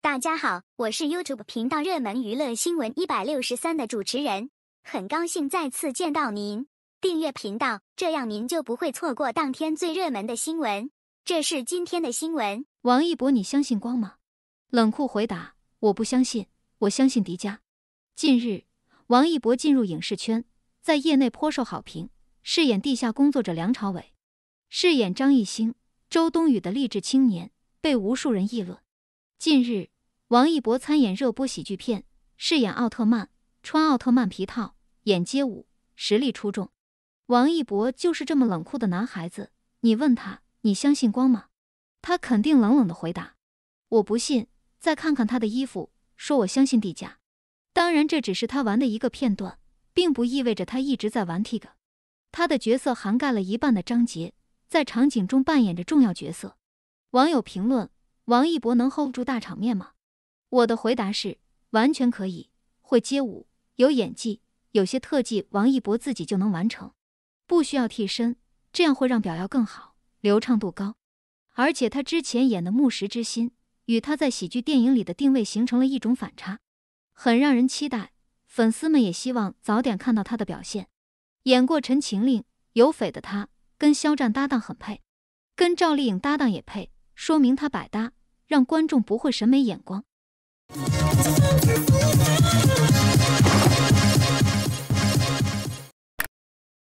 大家好，我是 YouTube 频道热门娱乐新闻一百六十三的主持人，很高兴再次见到您。订阅频道，这样您就不会错过当天最热门的新闻。这是今天的新闻：王一博，你相信光吗？冷酷回答：我不相信，我相信迪迦。近日，王一博进入影视圈，在业内颇受好评，饰演地下工作者梁朝伟，饰演张艺兴、周冬雨的励志青年，被无数人议论。近日，王一博参演热播喜剧片，饰演奥特曼，穿奥特曼皮套演街舞，实力出众。王一博就是这么冷酷的男孩子，你问他，你相信光吗？他肯定冷冷的回答：“我不信。”再看看他的衣服，说我相信地价。当然，这只是他玩的一个片段，并不意味着他一直在玩 TIG。他的角色涵盖了一半的章节，在场景中扮演着重要角色。网友评论。王一博能 hold 住大场面吗？我的回答是完全可以。会街舞，有演技，有些特技王一博自己就能完成，不需要替身，这样会让表要更好，流畅度高。而且他之前演的《木石之心》与他在喜剧电影里的定位形成了一种反差，很让人期待。粉丝们也希望早点看到他的表现。演过《陈情令》、《有匪》的他，跟肖战搭档很配，跟赵丽颖搭档也配，说明他百搭。让观众不会审美眼光。